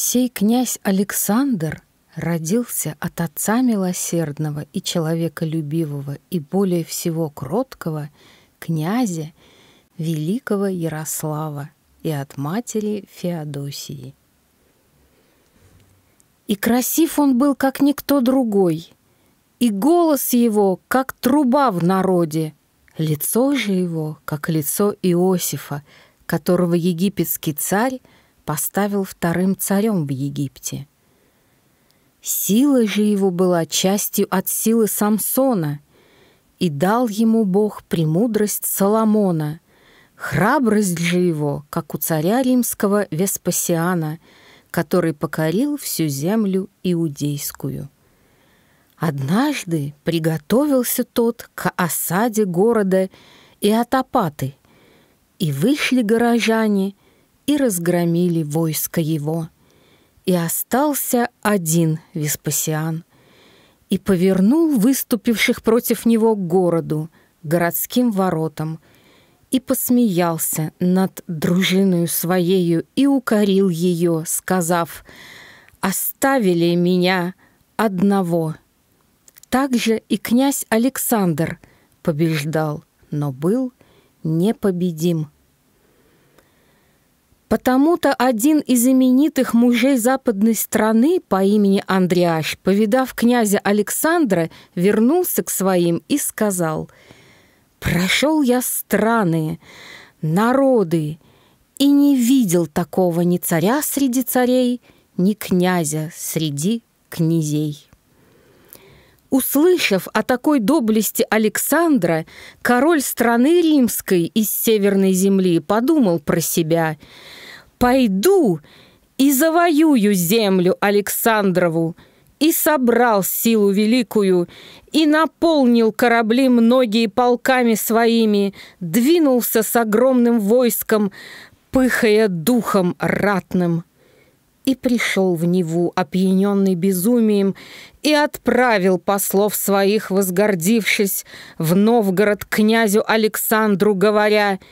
Сей князь Александр родился от отца милосердного и человеколюбивого и более всего кроткого князя великого Ярослава и от матери Феодосии. И красив он был, как никто другой, и голос его, как труба в народе, лицо же его, как лицо Иосифа, которого египетский царь – поставил вторым царем в Египте. Сила же его была частью от силы Самсона, и дал ему Бог премудрость Соломона, храбрость же его, как у царя римского Веспасиана, который покорил всю землю иудейскую. Однажды приготовился тот к осаде города и Атапаты, и вышли горожане — и разгромили войско его. И остался один Веспасиан, и повернул выступивших против него к городу, городским воротам, и посмеялся над дружиною своею и укорил ее, сказав, «Оставили меня одного». Также и князь Александр побеждал, но был непобедим. Потому-то один из именитых мужей западной страны по имени Андреаш, повидав князя Александра, вернулся к своим и сказал, «Прошел я страны, народы, и не видел такого ни царя среди царей, ни князя среди князей». Услышав о такой доблести Александра, король страны римской из Северной земли подумал про себя – Пойду и завоюю землю Александрову, и собрал силу великую, и наполнил корабли многие полками своими, двинулся с огромным войском, пыхая духом ратным. И пришел в Неву, опьяненный безумием, и отправил послов своих, возгордившись, в Новгород князю Александру, говоря —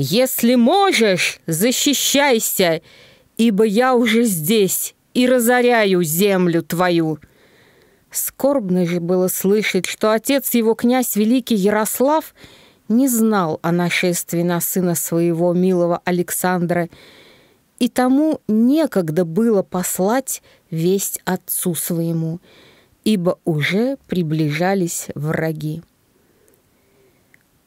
«Если можешь, защищайся, ибо я уже здесь и разоряю землю твою». Скорбно же было слышать, что отец его, князь Великий Ярослав, не знал о нашествии на сына своего милого Александра, и тому некогда было послать весть отцу своему, ибо уже приближались враги.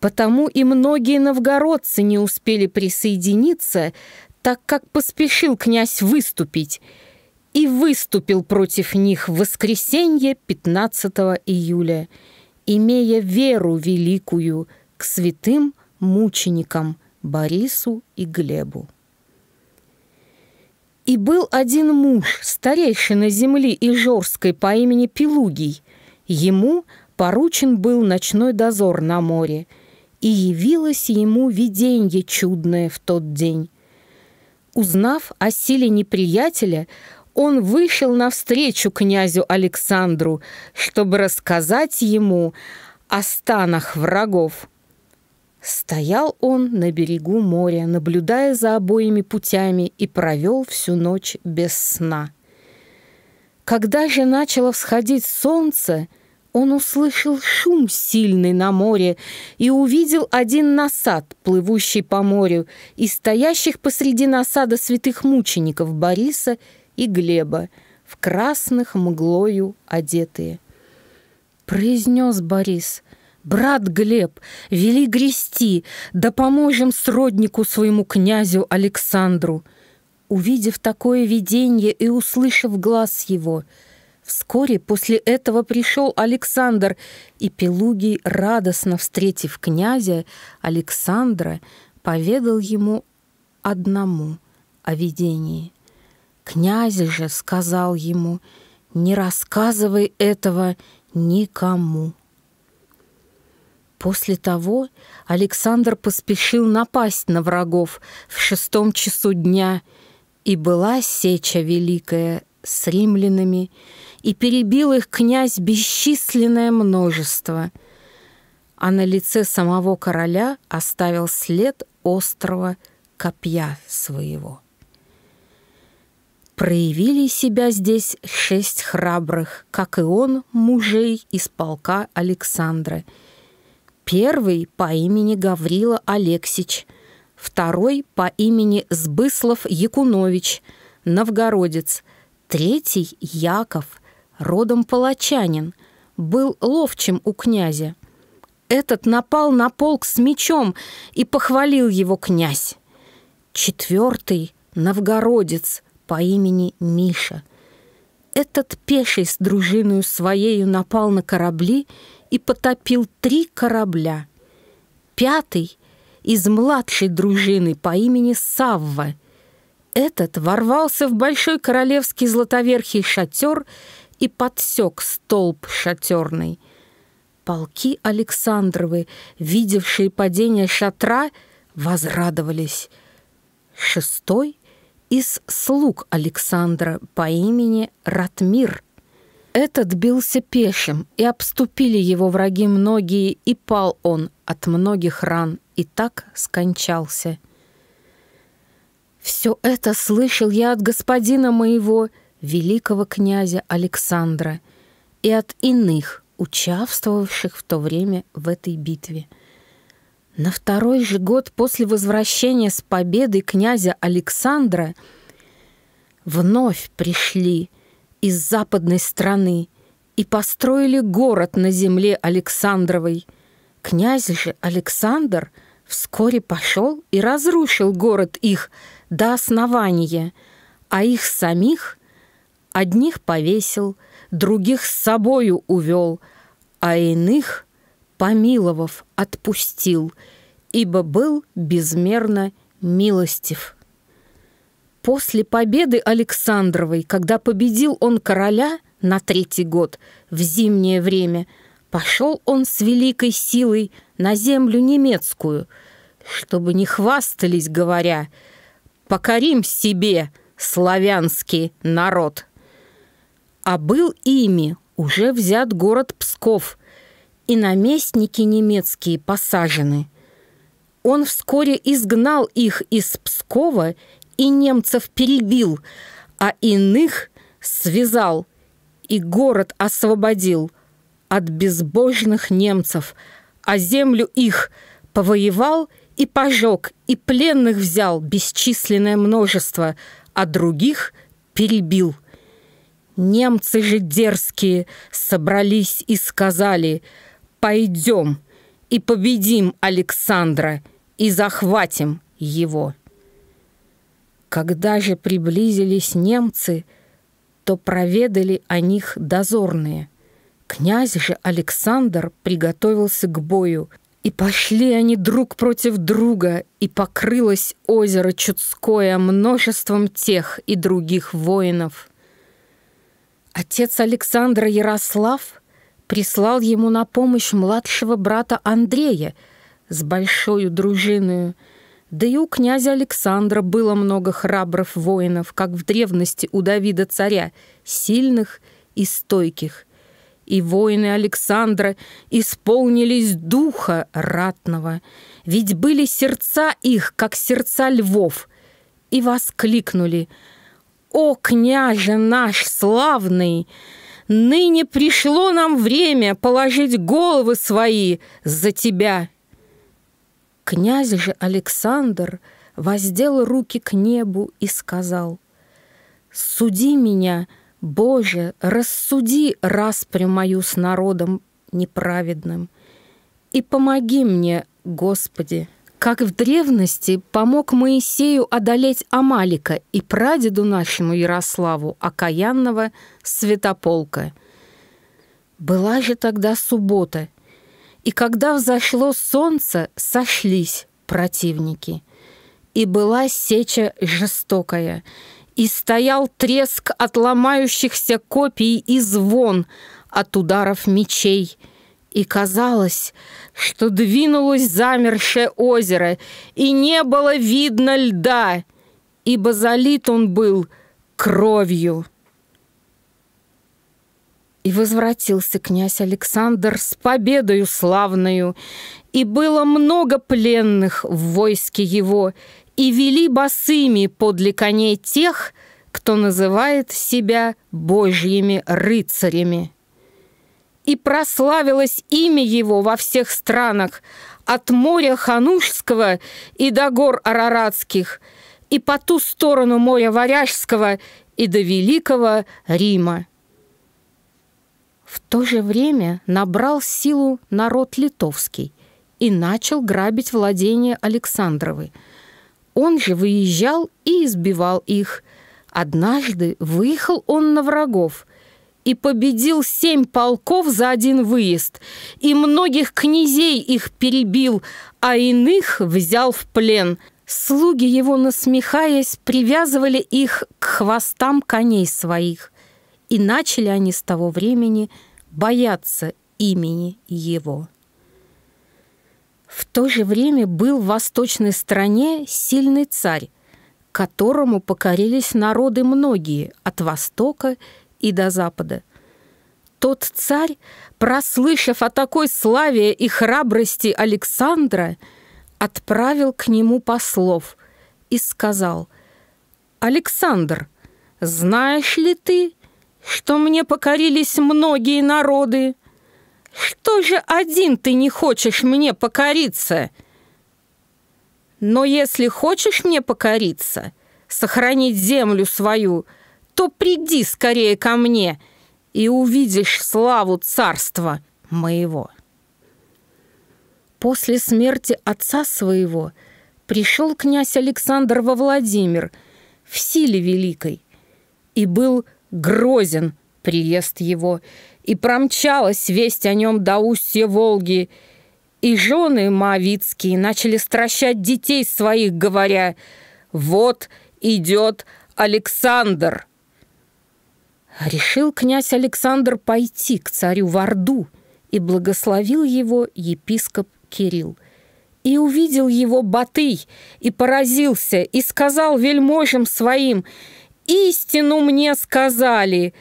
Потому и многие новгородцы не успели присоединиться, так как поспешил князь выступить, и выступил против них в воскресенье 15 июля, имея веру великую к святым мученикам Борису и Глебу. И был один муж, старейшина земли Ижорской по имени Пелугий. Ему поручен был ночной дозор на море – и явилось ему виденье чудное в тот день. Узнав о силе неприятеля, он вышел навстречу князю Александру, чтобы рассказать ему о станах врагов. Стоял он на берегу моря, наблюдая за обоими путями, и провел всю ночь без сна. Когда же начало всходить солнце — он услышал шум сильный на море и увидел один насад, плывущий по морю, и стоящих посреди насада святых мучеников Бориса и Глеба, в красных мглою одетые. Произнес Борис, «Брат Глеб, вели грести, да поможем сроднику своему князю Александру». Увидев такое видение и услышав глаз его — Вскоре после этого пришел Александр, и Пелугий, радостно встретив князя Александра, поведал ему одному о видении. Князь же сказал ему, «Не рассказывай этого никому». После того Александр поспешил напасть на врагов в шестом часу дня, и была сеча великая с римлянами, и перебил их князь бесчисленное множество, а на лице самого короля оставил след острого копья своего. Проявили себя здесь шесть храбрых, как и он, мужей из полка Александра. Первый по имени Гаврила Алексич, второй по имени Сбыслов Якунович, новгородец, третий Яков – родом палачанин, был ловчим у князя. Этот напал на полк с мечом и похвалил его князь. Четвертый — новгородец по имени Миша. Этот пеший с дружиною своею напал на корабли и потопил три корабля. Пятый — из младшей дружины по имени Савва — этот ворвался в большой королевский златоверхий шатер и подсек столб шатерный. Полки Александровы, видевшие падение шатра, возрадовались. Шестой из слуг Александра по имени Ратмир. Этот бился пешим, и обступили его враги многие, и пал он от многих ран, и так скончался. «Все это слышал я от господина моего», великого князя Александра и от иных, участвовавших в то время в этой битве. На второй же год после возвращения с победы князя Александра вновь пришли из западной страны и построили город на земле Александровой. Князь же Александр вскоре пошел и разрушил город их до основания, а их самих Одних повесил, других с собою увел, а иных, помиловав, отпустил, ибо был безмерно милостив. После победы Александровой, когда победил он короля на третий год в зимнее время, пошел он с великой силой на землю немецкую, чтобы не хвастались, говоря, «Покорим себе, славянский народ!» а был ими уже взят город Псков, и наместники немецкие посажены. Он вскоре изгнал их из Пскова и немцев перебил, а иных связал и город освободил от безбожных немцев, а землю их повоевал и пожег, и пленных взял бесчисленное множество, а других перебил – Немцы же дерзкие собрались и сказали «Пойдем и победим Александра и захватим его». Когда же приблизились немцы, то проведали о них дозорные. Князь же Александр приготовился к бою, и пошли они друг против друга, и покрылось озеро Чудское множеством тех и других воинов – Отец Александра Ярослав прислал ему на помощь младшего брата Андрея с большой дружиною, да и у князя Александра было много храбрых воинов, как в древности у Давида царя, сильных и стойких. И воины Александра исполнились духа ратного, ведь были сердца их, как сердца львов, и воскликнули — о, княже наш славный! Ныне пришло нам время положить головы свои за тебя!» Князь же Александр воздел руки к небу и сказал, «Суди меня, Боже, рассуди распрю мою с народом неправедным, и помоги мне, Господи!» как в древности помог Моисею одолеть Амалика и прадеду нашему Ярославу, окаянного святополка. Была же тогда суббота, и когда взошло солнце, сошлись противники. И была сеча жестокая, и стоял треск от ломающихся копий и звон от ударов мечей — и казалось, что двинулось замершее озеро, и не было видно льда, ибо залит он был кровью. И возвратился князь Александр с победою славною, и было много пленных в войске его, и вели босыми подле коней тех, кто называет себя божьими рыцарями и прославилось имя его во всех странах, от моря Ханушского и до гор Араратских, и по ту сторону моря Варяжского и до Великого Рима. В то же время набрал силу народ литовский и начал грабить владения Александровы. Он же выезжал и избивал их. Однажды выехал он на врагов – и победил семь полков за один выезд, и многих князей их перебил, а иных взял в плен. Слуги его, насмехаясь, привязывали их к хвостам коней своих, и начали они с того времени бояться имени его. В то же время был в восточной стране сильный царь, которому покорились народы многие от Востока и и до запада. Тот царь, прослышав о такой славе и храбрости Александра, отправил к нему послов и сказал, «Александр, знаешь ли ты, что мне покорились многие народы? Что же один ты не хочешь мне покориться?» Но если хочешь мне покориться, сохранить землю свою, то приди скорее ко мне, и увидишь славу царства моего». После смерти отца своего пришел князь Александр во Владимир в силе великой, и был грозен приезд его, и промчалась весть о нем до устья Волги, и жены Моавицкие начали стращать детей своих, говоря, «Вот идет Александр!» А решил князь Александр пойти к царю в Орду, и благословил его епископ Кирилл. И увидел его Батый, и поразился, и сказал вельможам своим, «Истину мне сказали,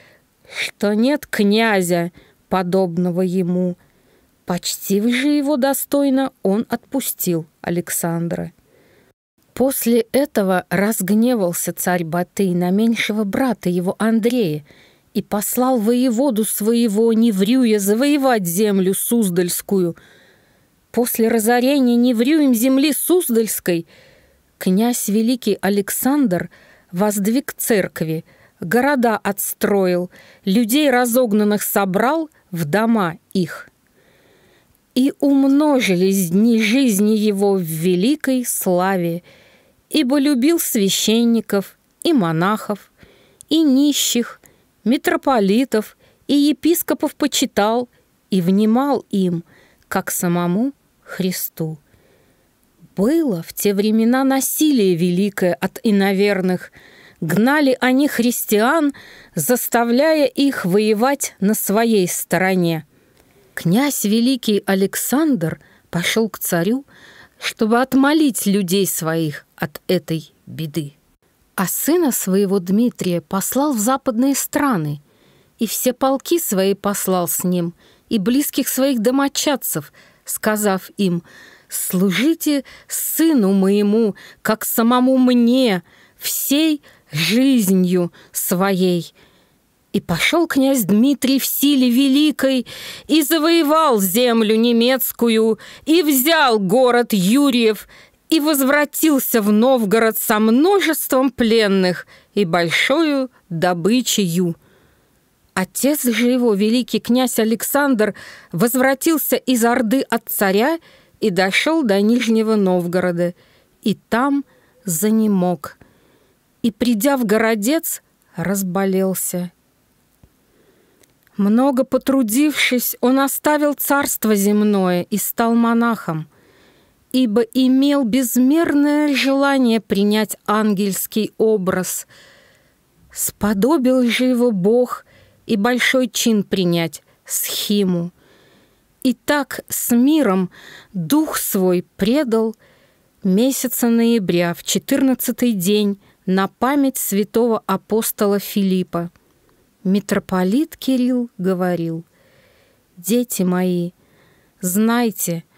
что нет князя, подобного ему». Почтив же его достойно он отпустил Александра. После этого разгневался царь Батый на меньшего брата его Андрея – и послал воеводу своего Неврюя завоевать землю Суздальскую. После разорения Неврюем земли Суздальской князь Великий Александр воздвиг церкви, города отстроил, людей разогнанных собрал в дома их. И умножились дни жизни его в великой славе, ибо любил священников и монахов, и нищих, митрополитов и епископов почитал и внимал им, как самому Христу. Было в те времена насилие великое от иноверных. Гнали они христиан, заставляя их воевать на своей стороне. Князь великий Александр пошел к царю, чтобы отмолить людей своих от этой беды. А сына своего Дмитрия послал в западные страны, и все полки свои послал с ним, и близких своих домочадцев, сказав им, «Служите сыну моему, как самому мне, всей жизнью своей». И пошел князь Дмитрий в силе великой и завоевал землю немецкую и взял город Юрьев и возвратился в Новгород со множеством пленных и большою добычею. Отец же его, великий князь Александр, возвратился из Орды от царя и дошел до Нижнего Новгорода, и там занемог. И, придя в городец, разболелся. Много потрудившись, он оставил царство земное и стал монахом – ибо имел безмерное желание принять ангельский образ. Сподобил же его Бог и большой чин принять — схиму. И так с миром дух свой предал месяца ноября в четырнадцатый день на память святого апостола Филиппа. Митрополит Кирилл говорил, «Дети мои, знайте, —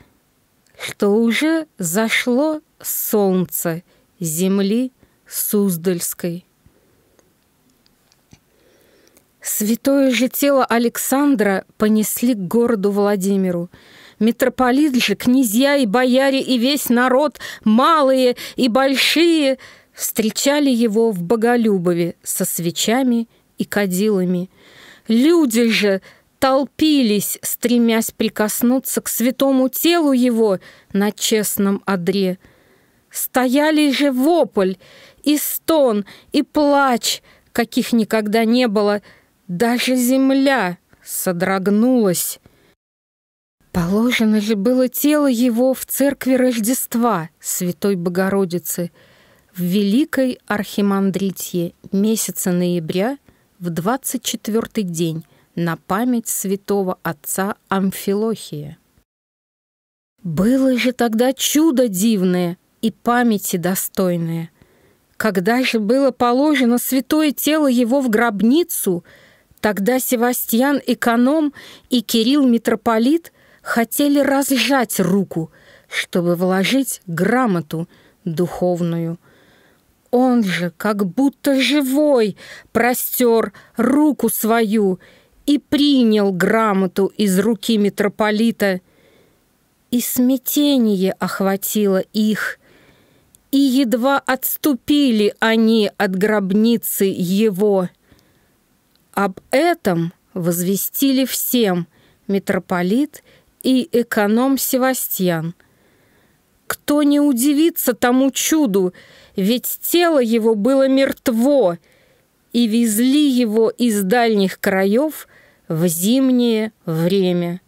что уже зашло солнце земли Суздальской. Святое же тело Александра понесли к городу Владимиру. Митрополит же, князья и бояре, и весь народ, малые и большие, встречали его в Боголюбове со свечами и кадилами. Люди же толпились, стремясь прикоснуться к святому телу его на честном одре. Стояли же вопль и стон, и плач, каких никогда не было, даже земля содрогнулась. Положено же было тело его в церкви Рождества Святой Богородицы в Великой Архимандритье месяца ноября в 24 день, на память святого отца Амфилохия. Было же тогда чудо дивное и памяти достойное. Когда же было положено святое тело его в гробницу, тогда Севастьян эконом и Кирилл митрополит хотели разжать руку, чтобы вложить грамоту духовную – он же, как будто живой, простер руку свою и принял грамоту из руки митрополита, и смятение охватило их, и едва отступили они от гробницы его. Об этом возвестили всем митрополит и эконом Севастьян. Кто не удивится тому чуду, ведь тело его было мертво, и везли его из дальних краев в зимнее время.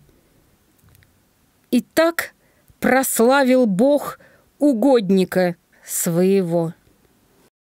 И так прославил Бог угодника своего.